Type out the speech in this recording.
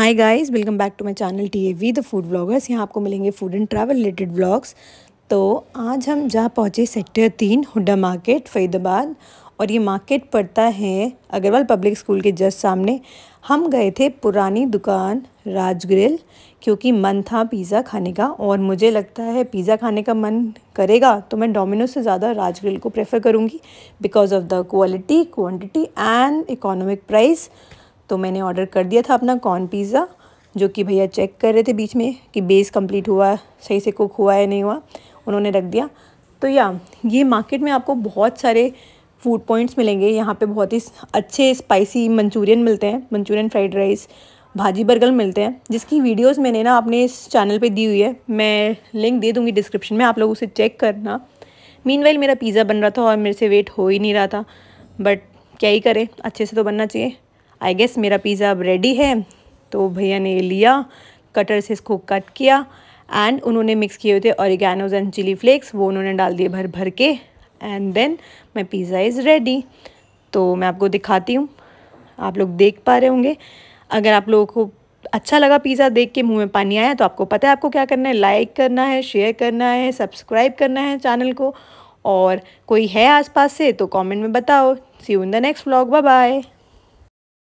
hi guys welcome back to my channel T A V the food bloggers यहाँ आपको मिलेंगे food and travel related blogs तो आज हम जहाँ पहुँचे सेक्टर तीन हुडा मार्केट फरीदाबाद और ये मार्केट पड़ता है अग्रवाल पब्लिक स्कूल के जस्ट सामने हम गए थे पुरानी दुकान राजग्रिल क्योंकि मन था पिज़्ज़ा खाने का और मुझे लगता है पिज़्ज़ा खाने का मन करेगा तो मैं डोमिनो से ज़्यादा राजग्रिल को प्रेफर करूँगी because of the quality quantity and economic price तो मैंने ऑर्डर कर दिया था अपना कॉर्न पिज़्ज़ा जो कि भैया चेक कर रहे थे बीच में कि बेस कंप्लीट हुआ सही से कुक हुआ है नहीं हुआ उन्होंने रख दिया तो या ये मार्केट में आपको बहुत सारे फूड पॉइंट्स मिलेंगे यहाँ पे बहुत ही अच्छे स्पाइसी मंचूरियन मिलते हैं manchurian fried rice bhaji burger मिलते हैं जिसकी वीडियोस मैंने ना अपने इस चैनल पे दी हुई है मैं लिंक दे दूँगी डिस्क्रिप्शन में आप लोग उसे चेक करना मीन मेरा पिज़्ज़ा बन रहा था और मेरे से वेट हो ही नहीं रहा था बट क्या ही करें अच्छे से तो बनना चाहिए आई गेस मेरा पिज़्ज़ा अब रेडी है तो भैया ने लिया कटर से इसको कट किया एंड उन्होंने मिक्स किए हुए थे ऑरिगेनोज एंड चिली फ्लेक्स वो उन्होंने डाल दिए भर भर के and then my pizza is ready तो मैं आपको दिखाती हूँ आप लोग देख पा रहे होंगे अगर आप लोगों को अच्छा लगा पिज़्ज़ा देख के मुंह में पानी आया तो आपको पता है आपको क्या करना है लाइक करना है शेयर करना है सब्सक्राइब करना है चैनल को और कोई है आसपास से तो कमेंट में बताओ see you in the next vlog bye bye